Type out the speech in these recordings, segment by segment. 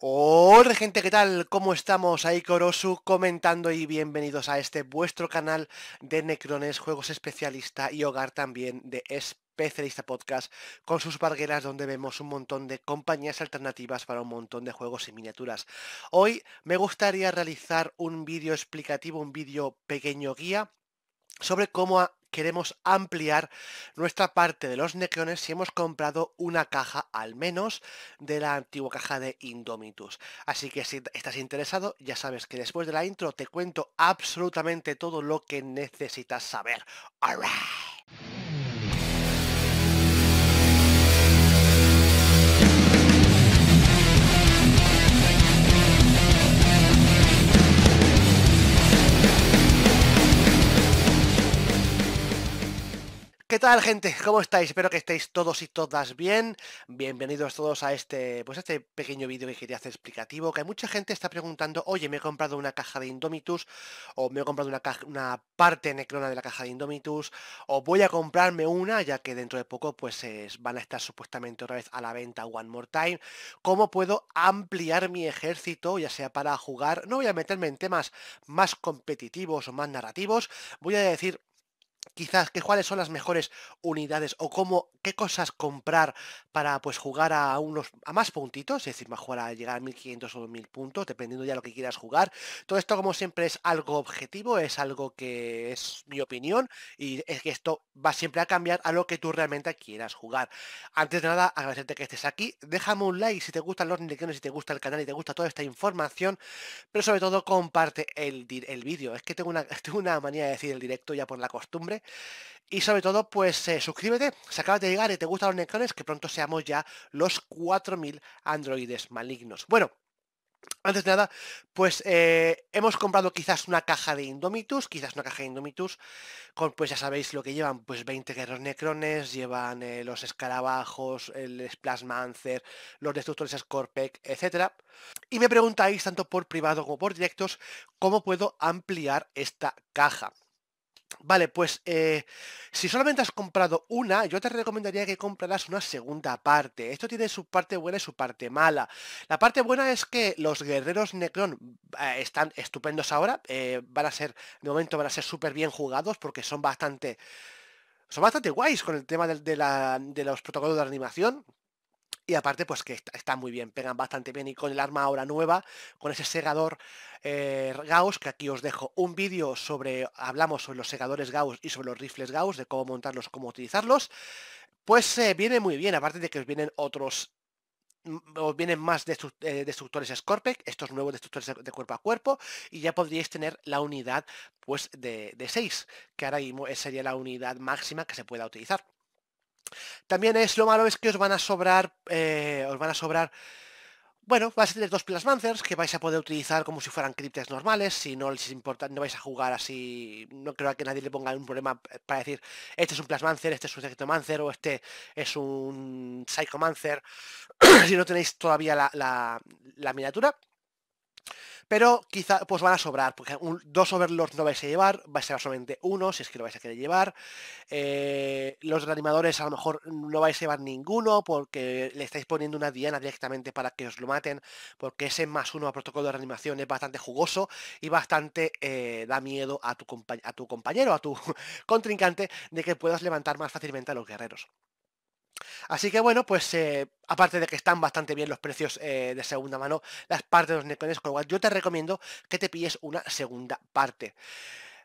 Hola gente, ¿qué tal? ¿Cómo estamos? Ahí Corosu comentando y bienvenidos a este vuestro canal de Necrones, Juegos Especialista y Hogar también de Especialista Podcast con sus bargueras donde vemos un montón de compañías alternativas para un montón de juegos y miniaturas. Hoy me gustaría realizar un vídeo explicativo, un vídeo pequeño guía sobre cómo queremos ampliar nuestra parte de los necrones si hemos comprado una caja al menos de la antigua caja de Indomitus. Así que si estás interesado, ya sabes que después de la intro te cuento absolutamente todo lo que necesitas saber. ¡Hola gente? ¿Cómo estáis? Espero que estéis todos y todas bien. Bienvenidos todos a este, pues este pequeño vídeo que quería hacer explicativo, que hay mucha gente está preguntando, oye, me he comprado una caja de Indomitus, o me he comprado una, caja, una parte necrona de la caja de Indomitus, o voy a comprarme una, ya que dentro de poco pues van a estar supuestamente otra vez a la venta One More Time. ¿Cómo puedo ampliar mi ejército, ya sea para jugar? No voy a meterme en temas más competitivos o más narrativos, voy a decir quizás que cuáles son las mejores unidades o cómo qué cosas comprar para pues jugar a unos a más puntitos, es decir, más jugar a llegar a 1500 o 2000 puntos, dependiendo ya lo que quieras jugar. Todo esto como siempre es algo objetivo, es algo que es mi opinión y es que esto va siempre a cambiar a lo que tú realmente quieras jugar. Antes de nada, agradecerte que estés aquí, déjame un like si te gustan los niños si te gusta el canal y te gusta toda esta información, pero sobre todo comparte el, el vídeo. Es que tengo una, tengo una manía de decir el directo ya por la costumbre y sobre todo, pues eh, suscríbete, si acabas de llegar y te gustan los necrones, que pronto seamos ya los 4.000 androides malignos. Bueno, antes de nada, pues eh, hemos comprado quizás una caja de Indomitus, quizás una caja de Indomitus, con pues ya sabéis lo que llevan, pues 20 guerreros necrones, llevan eh, los escarabajos, el Splasmancer, los destructores Scorpec, etcétera Y me preguntáis, tanto por privado como por directos, cómo puedo ampliar esta caja. Vale, pues eh, si solamente has comprado una, yo te recomendaría que compraras una segunda parte. Esto tiene su parte buena y su parte mala. La parte buena es que los guerreros Necron eh, están estupendos ahora. Eh, van a ser, de momento van a ser súper bien jugados porque son bastante... Son bastante guays con el tema de los protocolos de animación. Y aparte, pues que está, muy bien, pegan bastante bien y con el arma ahora nueva, con ese segador eh, Gauss, que aquí os dejo un vídeo sobre, hablamos sobre los segadores Gauss y sobre los rifles Gauss, de cómo montarlos, cómo utilizarlos, pues eh, viene muy bien, aparte de que os vienen otros os vienen más eh, destructores Scorpec, estos nuevos destructores de cuerpo a cuerpo, y ya podríais tener la unidad pues, de, de 6, que ahora mismo sería la unidad máxima que se pueda utilizar. También es lo malo es que os van a sobrar, eh, os van a sobrar, bueno, vais a tener dos Plasmancers que vais a poder utilizar como si fueran criptas normales, si no les importa, no vais a jugar así, no creo que nadie le ponga un problema eh, para decir, este es un Plasmancer, este es un mancer o este es un Psychomancer, si no tenéis todavía la, la, la miniatura. Pero quizá pues van a sobrar, porque dos overlords no vais a llevar, vais a llevar solamente uno, si es que lo vais a querer llevar. Eh, los reanimadores a lo mejor no vais a llevar ninguno, porque le estáis poniendo una diana directamente para que os lo maten, porque ese más uno a protocolo de reanimación es bastante jugoso y bastante eh, da miedo a tu, a tu compañero, a tu contrincante, de que puedas levantar más fácilmente a los guerreros. Así que bueno, pues eh, aparte de que están bastante bien los precios eh, de segunda mano, las partes de los Necones, con lo cual yo te recomiendo que te pilles una segunda parte.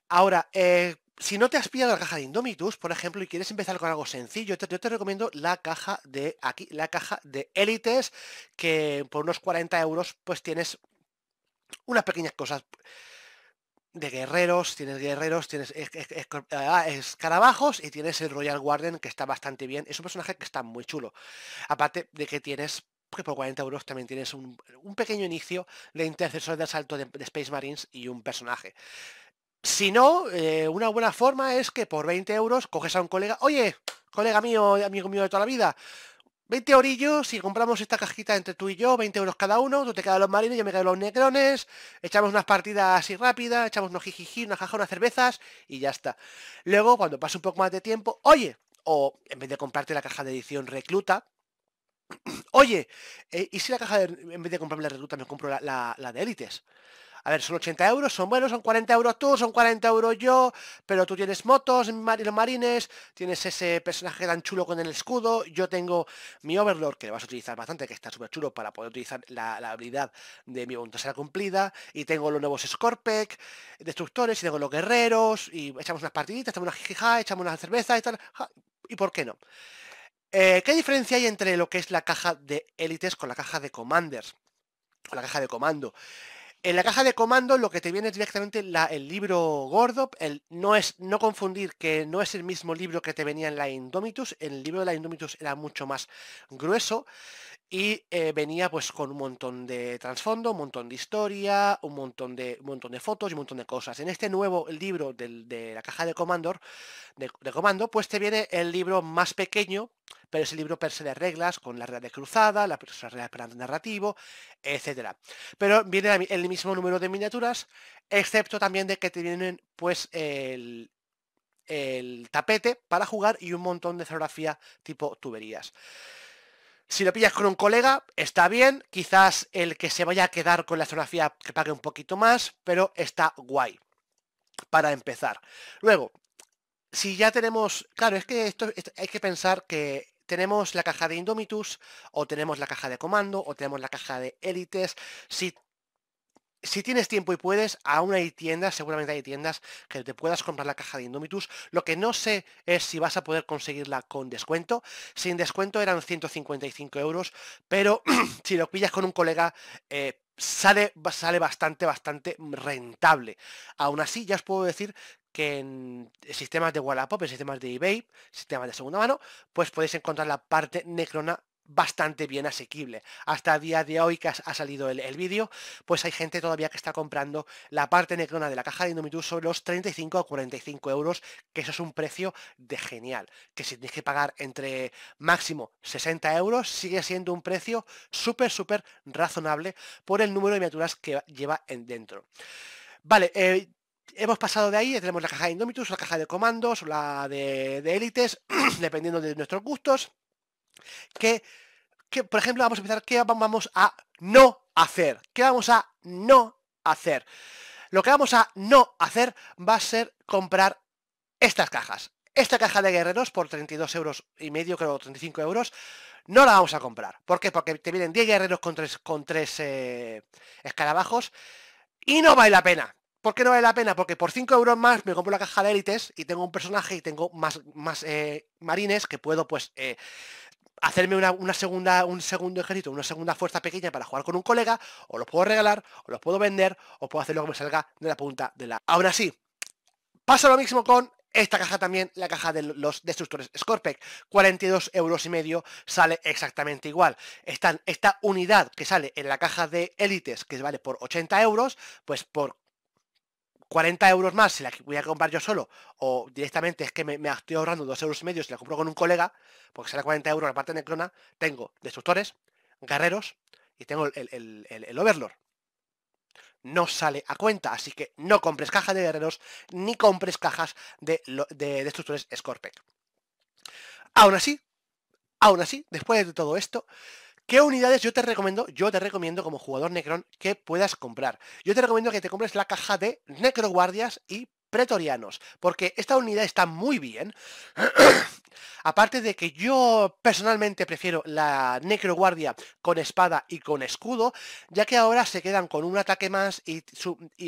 Ahora, eh, si no te has pillado la caja de Indomitus, por ejemplo, y quieres empezar con algo sencillo, yo te recomiendo la caja de aquí, la caja de élites, que por unos 40 euros pues tienes unas pequeñas cosas de guerreros, tienes guerreros, tienes ah, escarabajos y tienes el Royal Warden que está bastante bien. Es un personaje que está muy chulo. Aparte de que tienes, que por 40 euros también tienes un, pequeño inicio de intercesor de asalto de, Space Marines y un personaje. Si no, eh, una buena forma es que por 20 euros coges a un colega, oye, colega mío, amigo mío de toda la vida, 20 orillos, si compramos esta cajita entre tú y yo, 20 euros cada uno, tú te quedas los marines, yo me quedo los necrones, echamos unas partidas así rápidas, echamos unos jijiji, una caja, unas cervezas y ya está. Luego, cuando pase un poco más de tiempo, oye, o en vez de comprarte la caja de edición recluta, oye, eh, ¿y si la caja de, en vez de comprarme la recluta me compro la, la de élites? A ver, son 80 euros, son buenos, son 40 euros tú, son 40 euros yo, pero tú tienes motos, los marines, tienes ese personaje tan chulo con el escudo, yo tengo mi Overlord, que le vas a utilizar bastante, que está súper chulo para poder utilizar la, habilidad de mi voluntad será cumplida, y tengo los nuevos Scorpec, destructores, y tengo los guerreros, y echamos unas partiditas, echamos unas jijija, echamos una cerveza, y tal, y por qué no. Eh, ¿Qué diferencia hay entre lo que es la caja de élites con la caja de commanders? con la caja de comando. En la caja de comando lo que te viene es directamente la, el libro gordo, el, no, es, no confundir que no es el mismo libro que te venía en la Indomitus, el libro de la Indomitus era mucho más grueso y eh, venía pues con un montón de trasfondo, un montón de historia, un montón de, un montón de fotos y un montón de cosas. En este nuevo libro de la caja de, Commander, de, comando, pues te viene el libro más pequeño, pero es el libro per se de reglas, con la regla de cruzada, la regla de narrativo, etc. Pero viene el mismo número de miniaturas, excepto también de que te vienen pues el, tapete para jugar y un montón de geografía tipo tuberías. Si lo pillas con un colega, está bien. Quizás el que se vaya a quedar con la escenografía que pague un poquito más, pero está guay. Para empezar. Luego, si ya tenemos... Claro, es que esto, hay que pensar que tenemos la caja de Indomitus, o tenemos la caja de comando, o tenemos la caja de élites. Si si tienes tiempo y puedes, aún hay tiendas, seguramente hay tiendas que te puedas comprar la caja de Indomitus. Lo que no sé es si vas a poder conseguirla con descuento. Sin descuento eran 155 euros, pero si lo pillas con un colega, eh, sale, sale bastante, bastante rentable. Aún así, ya os puedo decir que en sistemas de Wallapop, en sistemas de eBay, sistemas de segunda mano, pues podéis encontrar la parte necrona bastante bien asequible. Hasta día de hoy que ha salido el, vídeo, pues hay gente todavía que está comprando la parte necrona de la caja de Indomitus sobre los 35 a 45 euros, que eso es un precio de genial. Que si tienes que pagar entre máximo 60 euros, sigue siendo un precio súper, súper razonable por el número de miniaturas que lleva en dentro. Vale, eh, Hemos pasado de ahí, tenemos la caja de Indomitus, la caja de comandos, la de, de élites, dependiendo de nuestros gustos que, por ejemplo, vamos a empezar, ¿qué vamos a no hacer? ¿Qué vamos a no hacer? Lo que vamos a no hacer va a ser comprar estas cajas. Esta caja de guerreros por 32 euros y medio, creo, 35 euros, no la vamos a comprar. ¿Por qué? Porque te vienen 10 guerreros con 3 con tres, eh, escarabajos y no vale la pena. ¿Por qué no vale la pena? Porque por 5 euros más me compro la caja de élites y tengo un personaje y tengo más, más eh, marines que puedo pues eh, hacerme una, segunda, un segundo ejército, una segunda fuerza pequeña para jugar con un colega, o los puedo regalar, o los puedo vender, o puedo hacer lo que me salga de la punta de la. Ahora sí, pasa lo mismo con esta caja también, la caja de los destructores Scorpec, 42 euros y medio, sale exactamente igual. Están, esta unidad que sale en la caja de élites, que vale por 80 euros, pues por 40 euros más si la voy a comprar yo solo, o directamente es que me, estoy ahorrando 2 euros y medio si la compro con un colega, porque será 40 euros la parte necrona, tengo destructores, guerreros y tengo el, el, overlord no sale a cuenta. Así que no compres cajas de guerreros ni compres cajas de, de destructores Scorpec. Aún así, aún así, después de todo esto, ¿Qué unidades yo te recomiendo? Yo te recomiendo como jugador Necron que puedas comprar. Yo te recomiendo que te compres la caja de Necroguardias y pretorianos, porque esta unidad está muy bien. Aparte de que yo personalmente prefiero la necroguardia con espada y con escudo, ya que ahora se quedan con un ataque más y,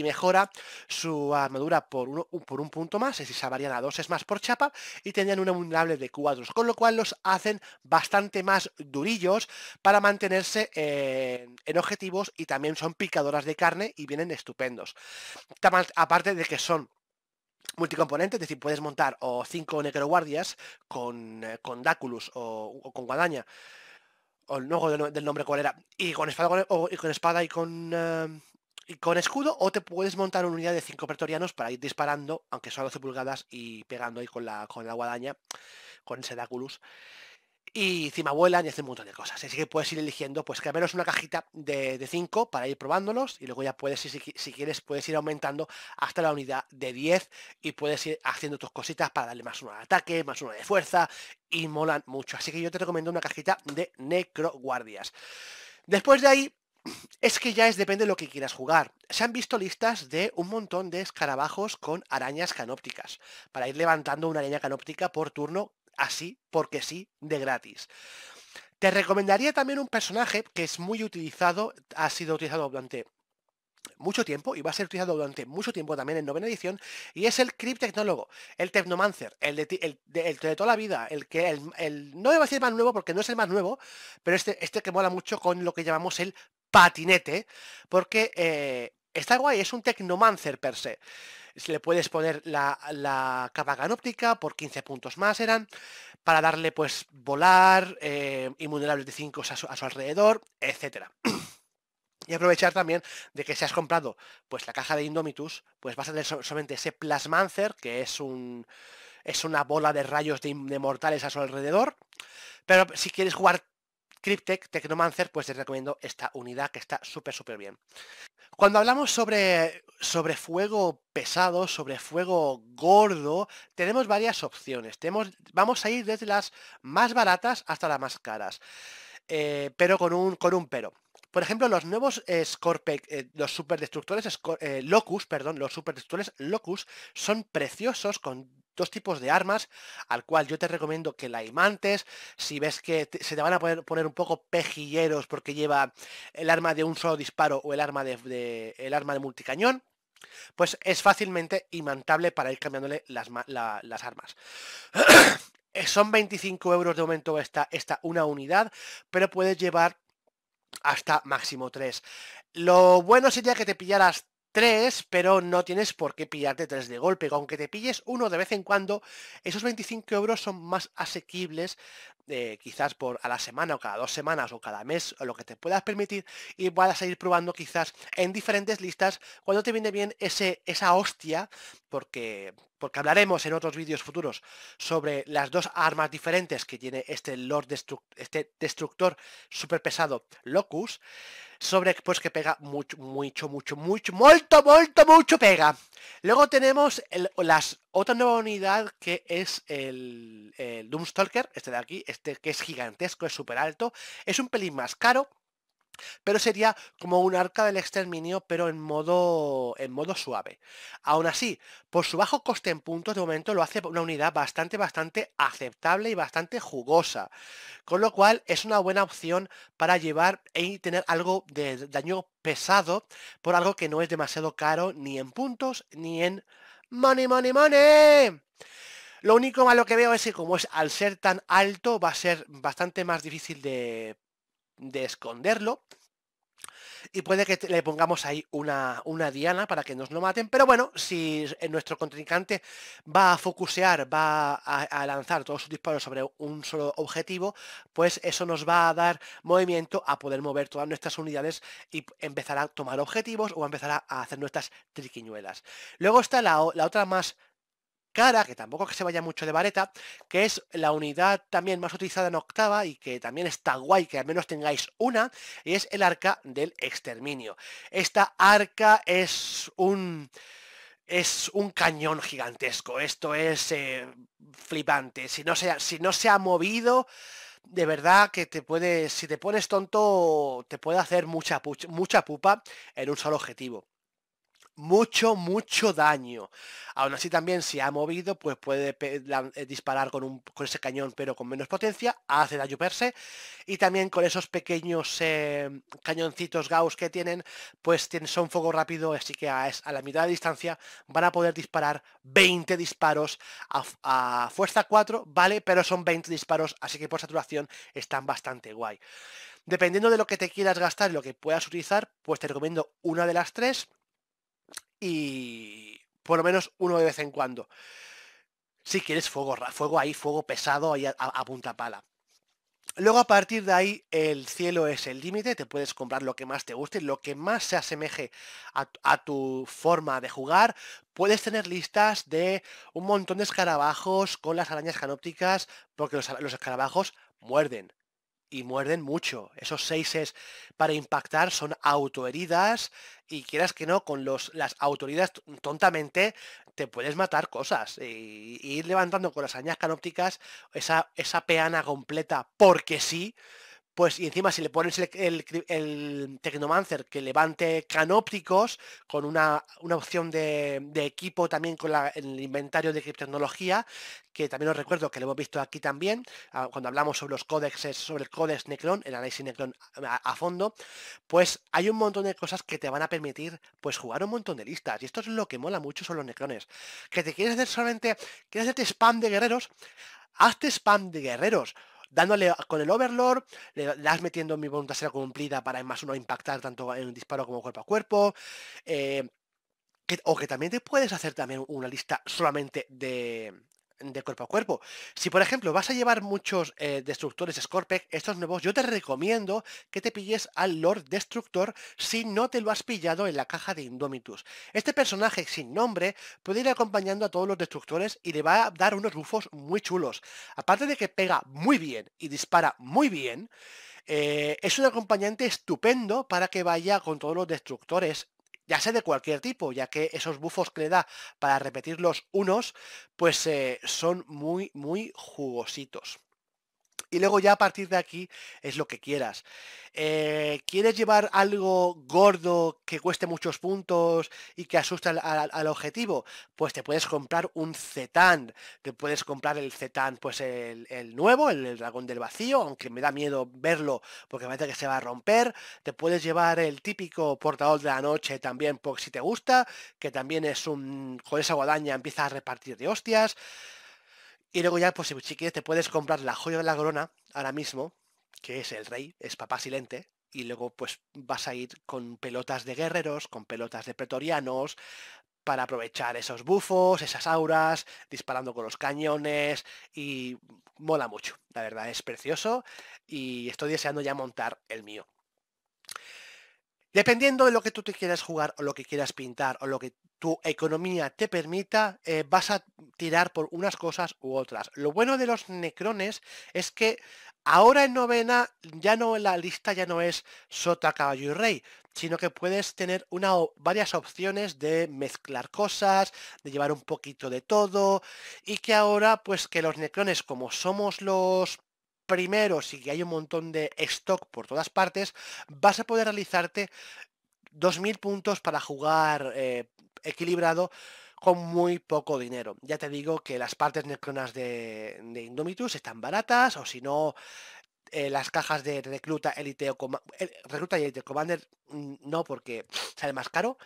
mejora su armadura por, un punto más, es decir, se varían a dos es más por chapa y tenían una vulnerable de cuadros, con lo cual los hacen bastante más durillos para mantenerse en, en objetivos y también son picadoras de carne y vienen estupendos. Aparte de que son multicomponente, es decir, puedes montar o cinco necroguardias con, eh, con Daculus o, con guadaña, o luego del nombre cuál era, y con espada, y con espada y con... Eh, con escudo o te puedes montar una unidad de cinco pretorianos para ir disparando, aunque son 12 pulgadas, y pegando ahí con la, con la guadaña, con ese Daculus y encima vuelan y hacen un montón de cosas. Así que puedes ir eligiendo, pues que al menos una cajita de 5 para ir probándolos y luego ya puedes, si, si quieres, puedes ir aumentando hasta la unidad de 10 y puedes ir haciendo tus cositas para darle más uno de ataque, más uno de fuerza y molan mucho. Así que yo te recomiendo una cajita de necroguardias. Después de ahí, es que ya es depende de lo que quieras jugar. Se han visto listas de un montón de escarabajos con arañas canópticas, para ir levantando una araña canóptica por turno así, porque sí, de gratis. Te recomendaría también un personaje que es muy utilizado, ha sido utilizado durante mucho tiempo y va a ser utilizado durante mucho tiempo también en novena edición y es el criptecnólogo, el tecnomancer, el de, el, toda la vida, el que el, no va a ser más nuevo porque no es el más nuevo, pero este, este que mola mucho con lo que llamamos el patinete, porque eh, está guay, es un tecnomancer per se le puedes poner la, la capa ganóptica, por 15 puntos más eran, para darle pues volar, eh, inmunerables de 5 a su, alrededor, etcétera. Y aprovechar también de que si has comprado pues la caja de Indomitus, pues vas a tener solamente ese Plasmancer, que es un es una bola de rayos de, de mortales a su alrededor. Pero si quieres jugar Cryptek, Tecnomancer, pues les recomiendo esta unidad que está súper, súper bien. Cuando hablamos sobre, sobre fuego pesado, sobre fuego gordo, tenemos varias opciones. Tenemos, vamos a ir desde las más baratas hasta las más caras. Eh, pero con un, con un pero. Por ejemplo, los nuevos eh, eh, los superdestructores destructores Locus, perdón, los superdestructores Locus son preciosos con dos tipos de armas, al cual yo te recomiendo que la imantes, si ves que se te van a poner, un poco pejilleros porque lleva el arma de un solo disparo o el arma de, el arma de multicañón, pues es fácilmente imantable para ir cambiándole las, armas. Eh, son 25 euros de momento esta, esta una unidad, pero puedes llevar hasta máximo 3. Lo bueno sería que te pillaras Tres, pero no tienes por qué pillarte tres de golpe. Aunque te pilles uno de vez en cuando, esos 25 euros son más asequibles eh, quizás por a la semana o cada dos semanas o cada mes o lo que te puedas permitir y vas a ir probando quizás en diferentes listas cuando te viene bien ese, esa hostia porque, porque hablaremos en otros vídeos futuros sobre las dos armas diferentes que tiene este Lord este destructor super pesado Locus sobre pues que pega mucho mucho mucho mucho mucho mucho mucho pega luego tenemos las otra nueva unidad que es el, Doomstalker, este de aquí, este que es gigantesco, es súper alto, es un pelín más caro, pero sería como un arca del exterminio, pero en modo, en modo suave. Aún así, por su bajo coste en puntos, de momento lo hace una unidad bastante, bastante aceptable y bastante jugosa. Con lo cual, es una buena opción para llevar y tener algo de daño pesado por algo que no es demasiado caro ni en puntos ni en Money, money, money. Lo único malo que veo es que como es al ser tan alto va a ser bastante más difícil de, de esconderlo y puede que le pongamos ahí una, una diana para que nos lo maten. Pero bueno, si eh, nuestro contrincante va a focusear, va a, lanzar todos sus disparos sobre un solo objetivo, pues eso nos va a dar movimiento a poder mover todas nuestras unidades y empezar a tomar objetivos o empezar a hacer nuestras triquiñuelas. Luego está la, la otra más cara, que tampoco que se vaya mucho de vareta, que es la unidad también más utilizada en octava y que también está guay que al menos tengáis una, y es el arca del exterminio. Esta arca es un es un cañón gigantesco. Esto es eh, flipante. Si no, se ha, si no se ha movido, de verdad que te puede, si te pones tonto, te puede hacer mucha, mucha pupa en un solo objetivo mucho, mucho daño. Aún así también si ha movido, pues puede eh, disparar con, ese cañón pero con menos potencia, hace daño per se. Y también con esos pequeños eh, cañoncitos Gauss que tienen, pues tienen, son fuego rápido, así que a, la mitad de distancia van a poder disparar 20 disparos a, a fuerza 4, ¿vale? Pero son 20 disparos, así que por saturación están bastante guay. Dependiendo de lo que te quieras gastar y lo que puedas utilizar, pues te recomiendo una de las tres y por lo menos uno de vez en cuando. Si quieres fuego, fuego ahí, fuego pesado ahí a, punta pala. Luego a partir de ahí el cielo es el límite, te puedes comprar lo que más te guste, lo que más se asemeje a, tu forma de jugar. Puedes tener listas de un montón de escarabajos con las arañas canópticas, porque los escarabajos muerden y muerden mucho. Esos seises para impactar son autoheridas y quieras que no, con los, las autoridades tontamente te puedes matar cosas. Y, ir levantando con las añas canópticas esa, esa peana completa porque sí, pues y encima si le pones el, Tecnomancer que levante canópticos con una, opción de, equipo también con el inventario de cripto-tecnología que también os recuerdo que lo hemos visto aquí también, ah, cuando hablamos sobre los códexes, sobre el códex Necron, el análisis Necron a, fondo, pues hay un montón de cosas que te van a permitir pues jugar un montón de listas. Y esto es lo que mola mucho son los Necrones. Que te quieres hacer solamente, quieres hacerte spam de guerreros, hazte spam de guerreros dándole con el overlord, le das metiendo mi voluntad será cumplida para en más uno impactar tanto en un disparo como cuerpo a cuerpo. Eh, o que también te puedes hacer también una lista solamente de, de cuerpo a cuerpo. Si, por ejemplo, vas a llevar muchos eh, destructores Scorpec, estos nuevos, yo te recomiendo que te pilles al Lord Destructor si no te lo has pillado en la caja de Indomitus. Este personaje sin nombre puede ir acompañando a todos los destructores y le va a dar unos bufos muy chulos. Aparte de que pega muy bien y dispara muy bien, eh, es un acompañante estupendo para que vaya con todos los destructores ya sea de cualquier tipo, ya que esos bufos que le da para repetir los unos, pues eh, son muy, muy jugositos. Y luego ya a partir de aquí es lo que quieras. Eh, ¿Quieres llevar algo gordo que cueste muchos puntos y que asusta al, objetivo? Pues te puedes comprar un Zetán. Te puedes comprar el Zetán, pues el, nuevo, el, dragón del vacío, aunque me da miedo verlo porque me parece que se va a romper. Te puedes llevar el típico portador de la noche también, por si te gusta, que también es un... con esa guadaña empieza a repartir de hostias. Y luego ya, pues si quieres, te puedes comprar la joya de la corona ahora mismo, que es el rey, es papá silente, y luego pues vas a ir con pelotas de guerreros, con pelotas de pretorianos, para aprovechar esos bufos, esas auras, disparando con los cañones y mola mucho, la verdad es precioso y estoy deseando ya montar el mío. Dependiendo de lo que tú te quieras jugar o lo que quieras pintar o lo que tu economía te permita, eh, vas a tirar por unas cosas u otras. Lo bueno de los necrones es que ahora en novena ya no la lista ya no es sota, caballo y rey, sino que puedes tener una varias opciones de mezclar cosas, de llevar un poquito de todo y que ahora pues que los necrones como somos los Primero, si que hay un montón de stock por todas partes, vas a poder realizarte 2.000 puntos para jugar eh, equilibrado con muy poco dinero. Ya te digo que las partes necronas de, Indomitus están baratas, o si no, eh, las cajas de recluta, elite o eh, recluta y elite commander mm, no, porque sale más caro.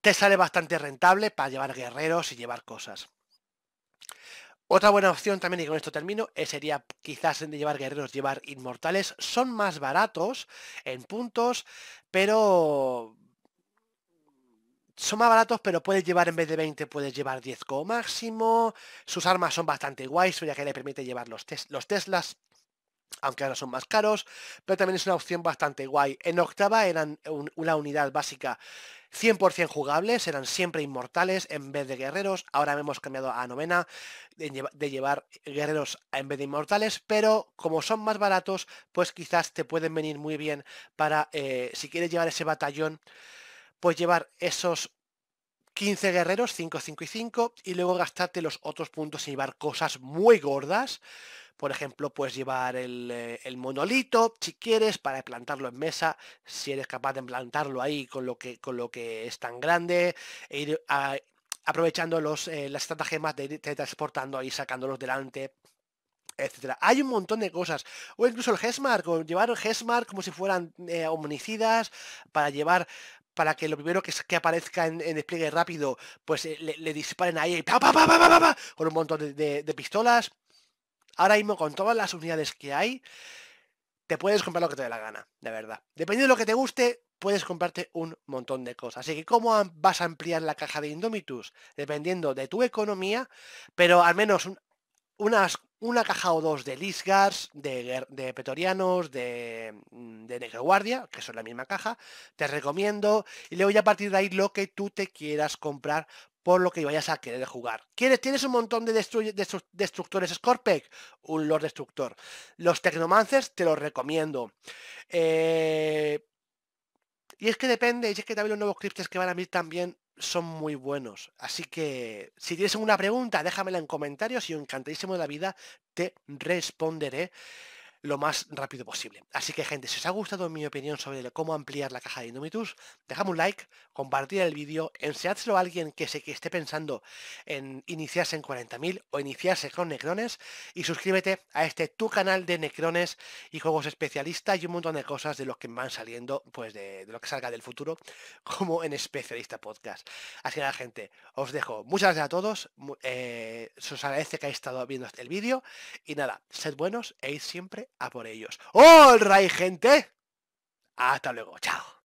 Te sale bastante rentable para llevar guerreros y llevar cosas. Otra buena opción también, y con esto termino, eh, sería quizás en de llevar guerreros, llevar inmortales. Son más baratos en puntos, pero... Son más baratos, pero puedes llevar en vez de 20, puedes llevar 10 como máximo. Sus armas son bastante guays, ya que le permite llevar los, Teslas, aunque ahora son más caros, pero también es una opción bastante guay. En octava eran una unidad básica 100% jugables, eran siempre inmortales en vez de guerreros, ahora hemos cambiado a novena de, llevar guerreros en vez de inmortales, pero como son más baratos, pues quizás te pueden venir muy bien para, eh, si quieres llevar ese batallón, pues llevar esos 15 guerreros, 5, 5 y 5, y luego gastarte los otros puntos en llevar cosas muy gordas, por ejemplo, puedes llevar eh, el, monolito, si quieres, para plantarlo en mesa, si eres capaz de plantarlo ahí con lo que, con lo que es tan grande, e ir aprovechando los, eh, las estratagemas de transportando ahí, sacándolos delante, etcétera. Hay un montón de cosas. O incluso el Hesmark, llevar el Hesmark como si fueran eh, para llevar, para que lo primero que, que aparezca en, despliegue rápido, pues eh, le, disparen ahí, con un montón de pistolas. Ahora mismo con todas las unidades que hay, te puedes comprar lo que te dé la gana, de verdad. Dependiendo de lo que te guste, puedes comprarte un montón de cosas. Así que cómo vas a ampliar la caja de Indomitus, dependiendo de tu economía, pero al menos unas, una caja o dos de Lisgars, de, Petorianos, de, mm, de Guardia, que son la misma caja, te recomiendo. Y luego ya a partir de ahí lo que tú te quieras comprar por lo que vayas a querer jugar. ¿Quieres, tienes un montón de destructores Scorpec, un Lord Destructor. Los Tecnomancers te los recomiendo. Eh, y es que depende, y es que también los nuevos criptes que van a venir también son muy buenos. Así que si tienes alguna pregunta, déjamela en comentarios y encantadísimo de la vida te responderé lo más rápido posible. Así que gente, si os ha gustado mi opinión sobre cómo ampliar la caja de Indomitus, dejadme un like, compartir el vídeo, enseñárselo a alguien que, sé que esté pensando en iniciarse en 40.000 o iniciarse con Necrones y suscríbete a este tu canal de Necrones y juegos especialistas y un montón de cosas de lo que van saliendo, pues de, lo que salga del futuro, como en Especialista Podcast. Así que nada, gente, os dejo. Muchas gracias a todos, eh, se os agradece que hayáis estado viendo el vídeo y nada, sed buenos e id siempre a por ellos. ¡All ray gente! Hasta luego, chao.